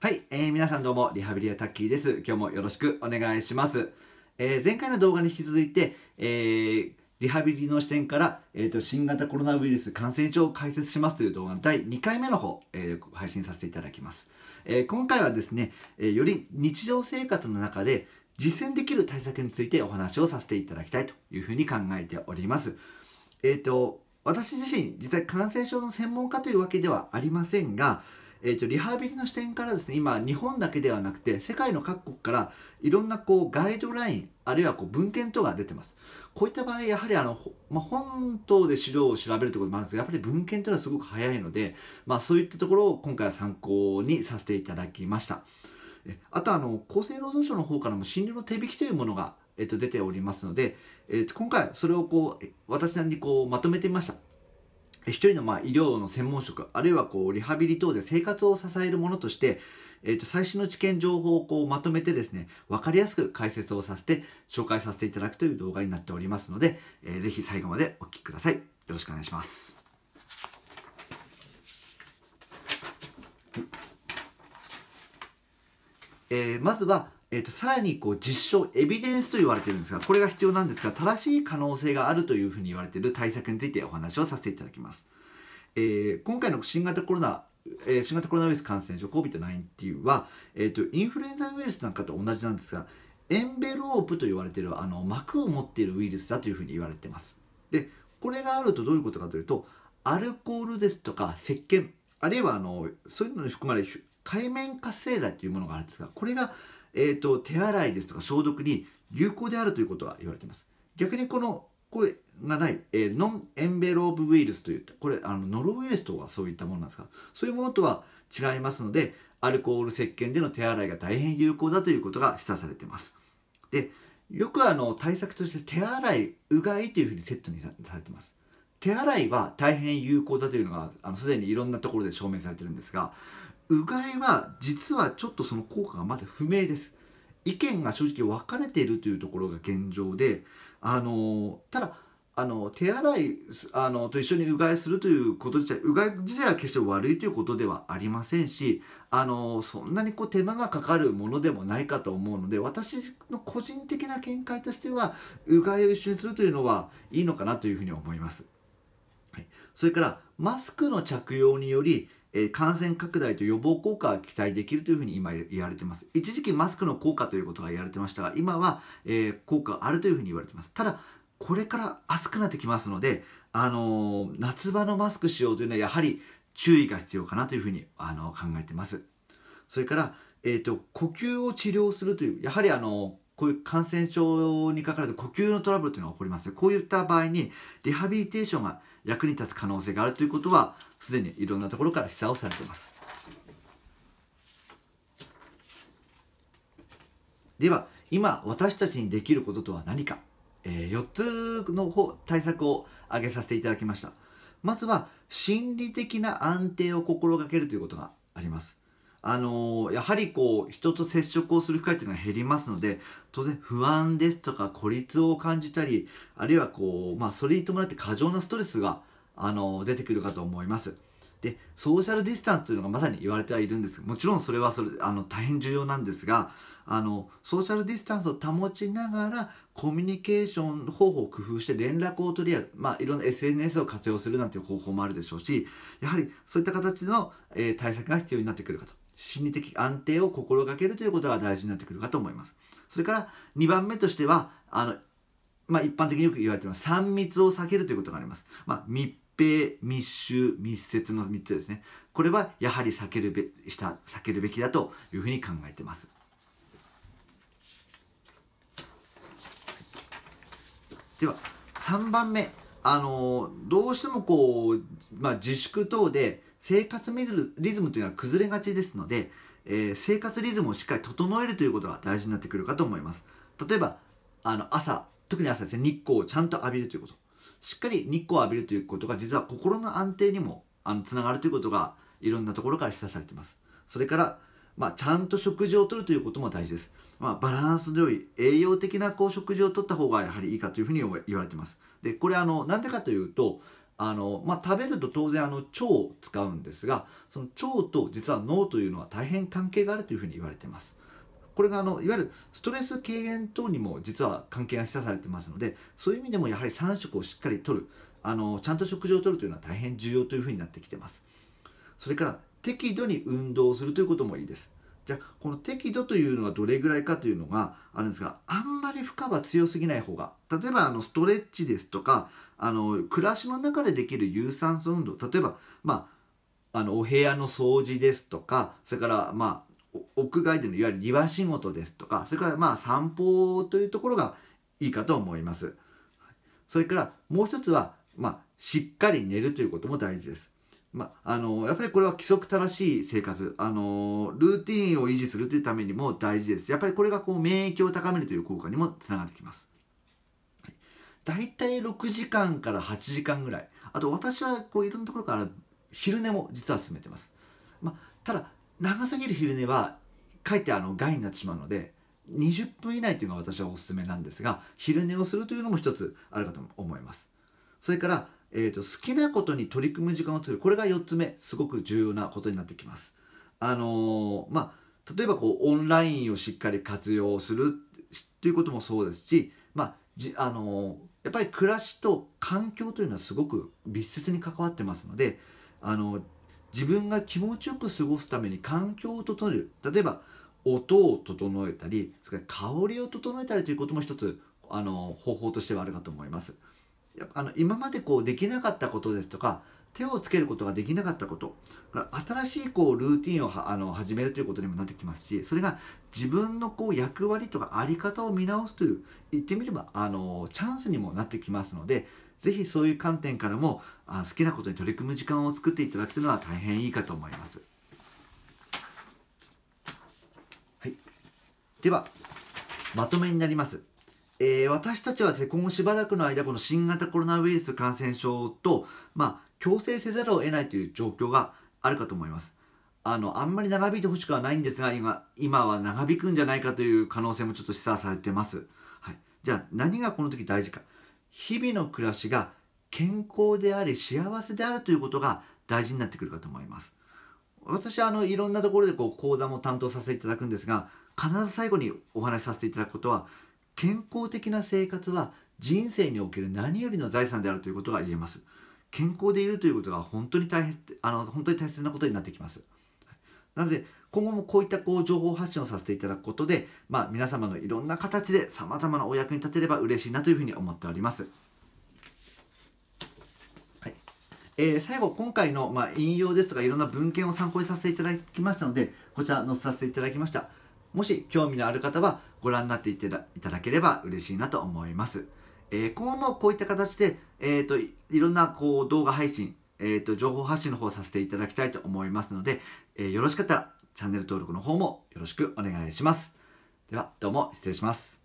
はい、えー、皆さんどうも、リハビリアタッキーです。今日もよろしくお願いします。えー、前回の動画に引き続いて、えー、リハビリの視点から、えーと、新型コロナウイルス感染症を解説しますという動画の第2回目の方、えー、配信させていただきます。え今回はですね、えより日常生活の中で実践できる対策についてお話をさせていただきたいというふうに考えております。えっ、と、私自身、実際感染症の専門家というわけではありませんが、えー、とリハビリの視点からですね今日本だけではなくて世界の各国からいろんなこうガイドラインあるいはこう文献等が出てますこういった場合やはりあの、まあ、本等で資料を調べるということもあるんですがやっぱり文献というのはすごく早いので、まあ、そういったところを今回は参考にさせていただきましたあとあの厚生労働省の方からも診療の手引きというものが、えっと、出ておりますので、えっと、今回それをこう私なりにこうまとめてみました一人のまあ医療の専門職、あるいはこうリハビリ等で生活を支えるものとして、えー、と最新の知見情報をこうまとめてですね、わかりやすく解説をさせて、紹介させていただくという動画になっておりますので、えー、ぜひ最後までお聴きください。よろしくお願いします。えー、まずはえーと、さらにこう実証エビデンスと言われてるんですがこれが必要なんですが正しい可能性があるというふうに言われている対策についてお話をさせていただきます、えー、今回の新型コロナ、えー、新型コロナウイルス感染症 COVID-19 は、えーと、インフルエンザウイルスなんかと同じなんですがエンベロープと言われているあの膜を持っているウイルスだというふうに言われていますでこれがあるとどういうことかというとアルコールですとか石鹸あるいはあのそういうのに含まれる海面活性剤というものがあるんですがこれがえー、と、手洗いですとか消毒に有効であるということが言われています。逆にこの声がない、えー、ノンエンベローブウイルスといった、これ、あの、ノロウイルスとかそういったものなんですが、そういうものとは違いますので、アルコール石鹸での手洗いが大変有効だということが示唆されています。で、よくあの、対策として手洗い、うがいというふうにセットにされています。手洗いは大変有効だというのが、あの、すでにいろんなところで証明されてるんですが、うがいは実はちょっとその効果がまだ不明です意見が正直分かれているというところが現状であのただあの手洗いあのと一緒にうがいするということ自体うがい自体は決して悪いということではありませんしあのそんなにこう手間がかかるものでもないかと思うので私の個人的な見解としてはうがいを一緒にするというのはいいのかなというふうに思います。はい、それからマスクの着用によりえ感染拡大と予防効果が期待できるというふうに今言われています一時期マスクの効果ということが言われてましたが今は、え効果があるというふうに言われていますただこれから暑くなってきますので、あの夏場のマスク使用というのはやはり注意が必要かなというふうに、あの考えていますそれから、えーと呼吸を治療するというやはり、あのこういう感染症にかかると呼吸のトラブルというのが起こりますこういった場合にリハビリテーションが役に立つ可能性があるということはすでにいろんなところから示唆をされていますでは今私たちにできることとは何か、えー、4つの方対策を挙げさせていただきましたまずは心理的な安定を心がけるということがありますあのやはりこう人と接触をする機会というのは減りますので当然不安ですとか孤立を感じたりあるいはこう、まあ、それに伴って過剰なストレスが、あの出てくるかと思います。でソーシャルディスタンスというのがまさに言われてはいるんですもちろんそれはそれあの大変重要なんですがあのソーシャルディスタンスを保ちながらコミュニケーション方法を工夫して連絡を取り合う、まあ、いろんな SNS を活用するなんていう方法もあるでしょうしやはりそういった形の、えー、対策が必要になってくるかと。心理的安定を心がけるということが大事になってくるかと思います。それから2番目としては、あの、まあ、一般的によく言われています。3密を避けるということがあります。まあ、密閉、密集、密接の3つですね。これはやはり避けるべした避けるべきだというふうに考えています。では、3番目。あのどうしてもこう、まあ、自粛等で生活リズムというのは崩れがちですので、えー、生活リズムをしっかり整えるということが大事になってくるかと思います例えばあの朝特に朝ですね日光をちゃんと浴びるということしっかり日光を浴びるということが実は心の安定にもあのつながるということがいろんなところから示唆されていますそれから、まあ、ちゃんと食事をとるということも大事です、まあ、バランスの良い栄養的なこう食事をとった方がやはりいいかというふうに言われていますでこれあのなんでかというとあの、まあ、食べると当然あの腸を使うんですがその腸と実は脳というのは大変関係があるというふうに言われています。これがあのいわゆるストレス軽減等にも実は関係が示唆されてますのでそういう意味でもやはり3食をしっかりとるあのちゃんと食事をとるというのは大変重要というふうになってきてます。それから適度に運動するということもいいです。じゃあこの適度というのはどれぐらいかというのがあるんですがあんまり負荷は強すぎない方が例えばあのストレッチですとかあの暮らしの中でできる有酸素運動例えば、まあ、あのお部屋の掃除ですとかそれから、まあ、屋外でのいわゆる庭仕事ですとかそれからまあ散歩というところがいいかと思います。それからもう一つは、まあ、しっかり寝るということも大事です。まあのやっぱりこれは規則正しい生活あのルーティンを維持するというためにも大事ですやっぱりこれがこう免疫を高めるという効果にもつながってきます、はい、大体6時間から8時間ぐらいあと私はこういろんなところから昼寝も実は進めてます、まあ、ただ長すぎる昼寝はかえってあの害になってしまうので20分以内というのが私はおすすめなんですが昼寝をするというのも一つあるかと思いますそれからえーと、好きなことに取り組む時間を作るこれが4つ目すごく重要なことになってきます。あのー、まあ、例えばこうオンラインをしっかり活用するっていうこともそうですし、まあじあのー、やっぱり暮らしと環境というのはすごく密接に関わってますので、あのー、自分が気持ちよく過ごすために環境を整える例えば音を整えたりそれから香りを整えたりということも一つ、あの方法としてはあるかと思います。あの今までこうできなかったことですとか手をつけることができなかったこと新しいこうルーティンをあの始めるということにもなってきますしそれが自分のこう役割とか在り方を見直すという言ってみればあのチャンスにもなってきますので是非そういう観点からもあ好きなことに取り組む時間を作っていただくというのは大変いいかと思います。はい、ではまとめになります。えー、私たちはです、ね、今後しばらくの間、この新型コロナウイルス感染症と、まあ、強制せざるを得ないという状況があるかと思います。あのあんまり長引いてほしくはないんですが今今は長引くんじゃないかという可能性もちょっと示唆されてます、はい、じゃあ何がこの時大事か日々の暮らしが健康であり幸せであるということが大事になってくるかと思います私はあのいろんなところでこう講座も担当させていただくんですが必ず最後にお話しさせていただくことは健康的な生活は人生における何よりの財産であるということが言えます健康でいるということが本当に大変あの本当に大切なことになってきますなので今後もこういったこう情報発信をさせていただくことで、まあ、皆様のいろんな形でさまざまなお役に立てれば嬉しいなというふうに思っております。はいえー、最後、今回の、まあ、引用ですとかいろんな文献を参考にさせていただきましたのでこちら載せさせていただきました。もし興味のある方はご覧になっていただければ嬉しいなと思います。えー、今後もこういった形で、えーと、いろんなこう動画配信、えーと、と情報発信の方させていただきたいと思いますので、えー、よろしかったらチャンネル登録の方もよろしくお願いします。ではどうも失礼します。